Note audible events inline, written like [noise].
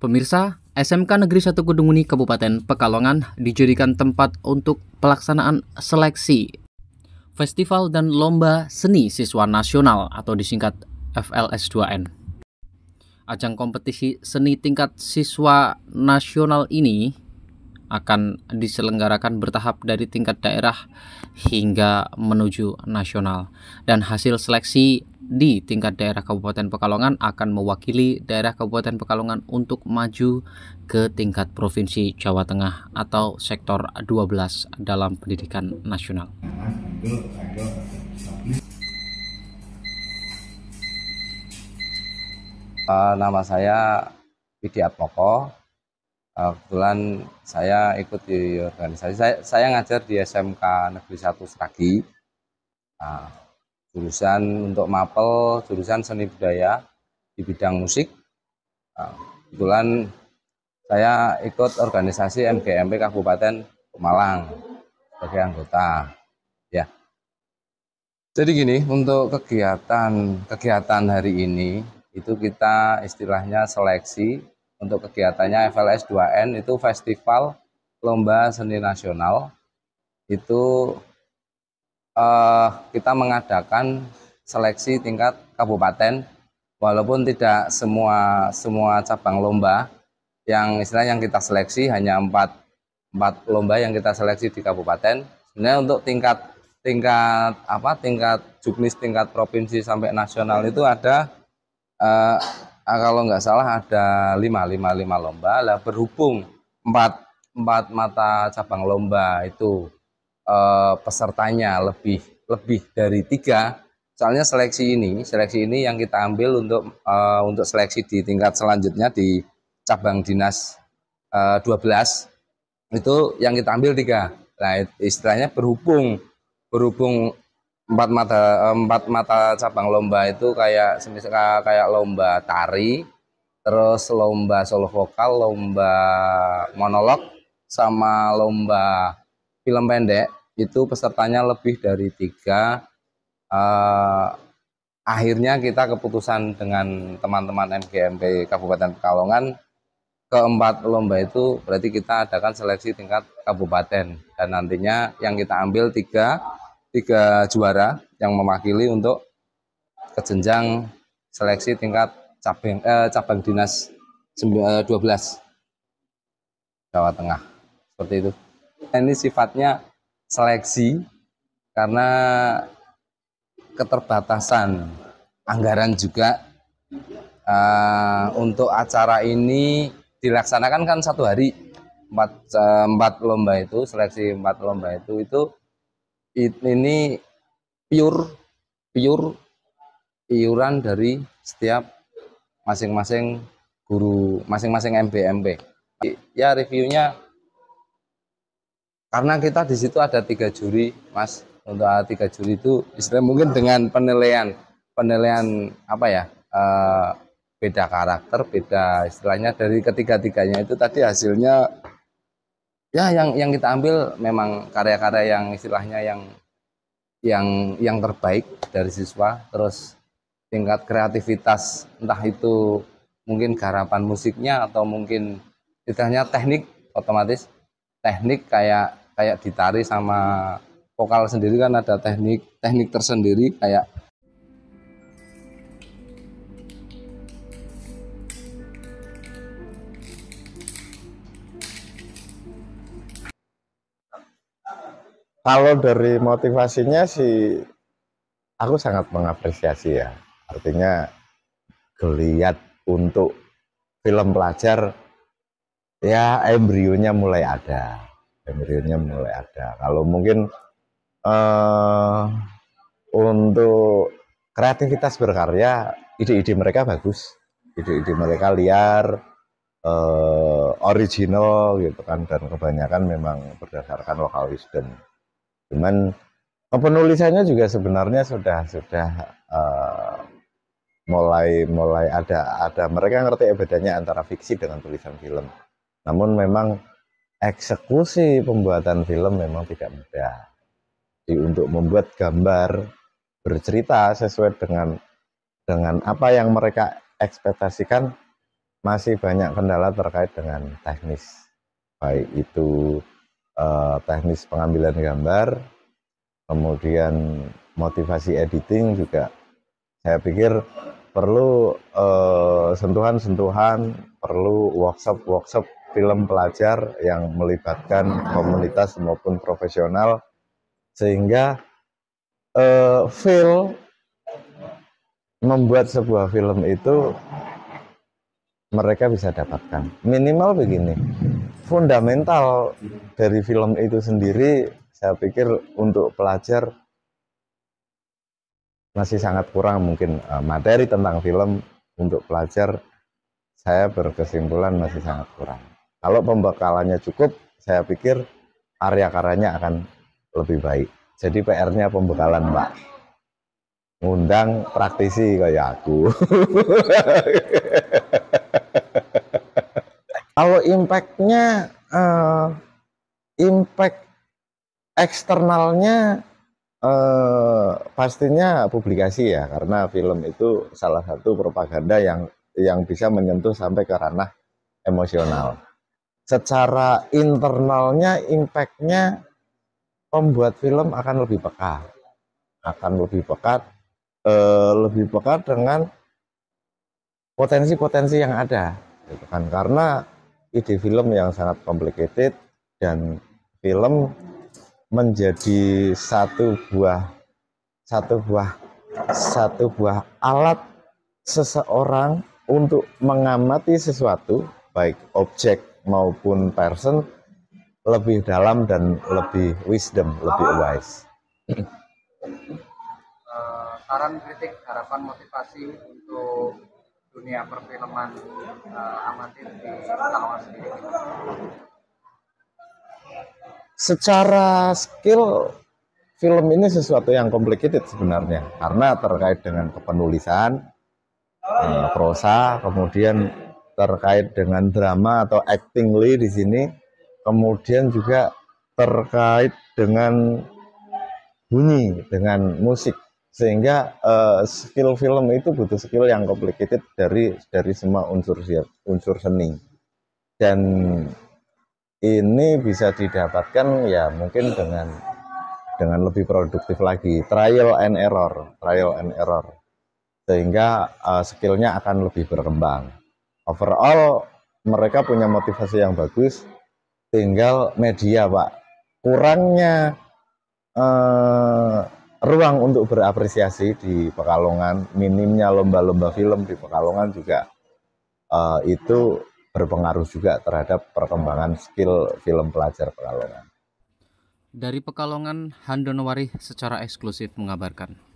Pemirsa, SMK Negeri 1 Kudunguni Kabupaten Pekalongan dijadikan tempat untuk pelaksanaan seleksi festival dan lomba seni siswa nasional atau disingkat FLS2N. Ajang kompetisi seni tingkat siswa nasional ini akan diselenggarakan bertahap dari tingkat daerah hingga menuju nasional dan hasil seleksi di tingkat daerah Kabupaten Pekalongan akan mewakili daerah Kabupaten Pekalongan untuk maju ke tingkat Provinsi Jawa Tengah atau sektor 12 dalam pendidikan nasional. Uh, nama saya Widi Atmoko. Uh, eh, kebetulan saya ikut di organisasi. Saya, saya ngajar di SMK Negeri 1 Seragi. Uh, jurusan untuk mapel jurusan seni budaya di bidang musik nah, kebetulan saya ikut organisasi MGMP Kabupaten Malang sebagai anggota ya jadi gini untuk kegiatan kegiatan hari ini itu kita istilahnya seleksi untuk kegiatannya FLS 2N itu festival lomba seni nasional itu eh, kita mengadakan seleksi tingkat kabupaten walaupun tidak semua semua cabang lomba yang istilah yang kita seleksi hanya empat empat lomba yang kita seleksi di kabupaten sebenarnya untuk tingkat tingkat apa tingkat juknis tingkat provinsi sampai nasional itu ada eh, ah, kalau nggak salah ada lima lima lima lomba lah berhubung empat empat mata cabang lomba itu uh, pesertanya lebih lebih dari tiga. Soalnya seleksi ini, seleksi ini yang kita ambil untuk uh, untuk seleksi di tingkat selanjutnya di cabang dinas uh, eh, 12 itu yang kita ambil tiga. Nah istilahnya berhubung berhubung empat mata empat mata cabang lomba itu kayak semisal kayak lomba tari terus lomba solo vokal lomba monolog sama lomba film pendek itu pesertanya lebih dari tiga eh, akhirnya kita keputusan dengan teman-teman MGMP Kabupaten Pekalongan keempat lomba itu berarti kita adakan seleksi tingkat kabupaten dan nantinya yang kita ambil tiga tiga juara yang mewakili untuk kejenjang seleksi tingkat cabang eh, cabang dinas 12 eh, Jawa Tengah seperti itu ini sifatnya seleksi karena keterbatasan anggaran juga uh, untuk acara ini dilaksanakan kan satu hari empat uh, empat lomba itu seleksi empat lomba itu itu ini pure pure iuran dari setiap masing-masing guru masing-masing MBMP ya reviewnya karena kita di situ ada tiga juri mas untuk tiga juri itu istilah mungkin dengan penilaian penilaian apa ya e, beda karakter beda istilahnya dari ketiga tiganya itu tadi hasilnya ya yang yang kita ambil memang karya-karya yang istilahnya yang yang yang terbaik dari siswa terus tingkat kreativitas entah itu mungkin garapan musiknya atau mungkin istilahnya teknik otomatis teknik kayak kayak ditarik sama vokal sendiri kan ada teknik teknik tersendiri kayak kalau dari motivasinya sih aku sangat mengapresiasi ya artinya geliat untuk film pelajar ya embrionya mulai ada embrionya mulai ada. Kalau mungkin uh, untuk kreativitas berkarya, ide-ide mereka bagus, ide-ide mereka liar, uh, original gitu kan, dan kebanyakan memang berdasarkan lokal wisdom. Cuman penulisannya juga sebenarnya sudah sudah uh, mulai mulai ada ada mereka ngerti bedanya antara fiksi dengan tulisan film. Namun memang eksekusi pembuatan film memang tidak mudah. Jadi untuk membuat gambar bercerita sesuai dengan dengan apa yang mereka ekspektasikan masih banyak kendala terkait dengan teknis baik itu eh, teknis pengambilan gambar kemudian motivasi editing juga saya pikir perlu eh, sentuhan-sentuhan perlu workshop-workshop film pelajar yang melibatkan komunitas maupun profesional sehingga uh, feel membuat sebuah film itu mereka bisa dapatkan minimal begini fundamental dari film itu sendiri saya pikir untuk pelajar masih sangat kurang mungkin eh, materi tentang film untuk pelajar saya berkesimpulan masih sangat kurang kalau pembekalannya cukup, saya pikir area karanya akan lebih baik. Jadi PR-nya pembekalan, Mbak. Ngundang praktisi kayak aku. [laughs] Kalau impact-nya, uh, impact eksternalnya uh, pastinya publikasi ya karena film itu salah satu propaganda yang yang bisa menyentuh sampai ke ranah emosional secara internalnya impactnya pembuat film akan lebih peka akan lebih pekat eh, lebih pekat dengan potensi-potensi yang ada gitu kan karena ide film yang sangat complicated dan film menjadi satu buah satu buah satu buah alat seseorang untuk mengamati sesuatu baik objek maupun person lebih dalam dan lebih wisdom, lebih wise. Eh, saran kritik, harapan motivasi untuk dunia perfilman uh, amatir di Karawang sendiri. Secara skill film ini sesuatu yang complicated sebenarnya karena terkait dengan kepenulisan, uh, prosa, kemudian terkait dengan drama atau acting Lee di sini kemudian juga terkait dengan bunyi dengan musik sehingga uh, skill film itu butuh skill yang complicated dari dari semua unsur unsur seni dan ini bisa didapatkan ya mungkin dengan dengan lebih produktif lagi trial and error trial and error sehingga uh, skillnya akan lebih berkembang overall mereka punya motivasi yang bagus tinggal media pak kurangnya eh, ruang untuk berapresiasi di Pekalongan minimnya lomba-lomba film di Pekalongan juga eh, itu berpengaruh juga terhadap perkembangan skill film pelajar Pekalongan dari Pekalongan Handono secara eksklusif mengabarkan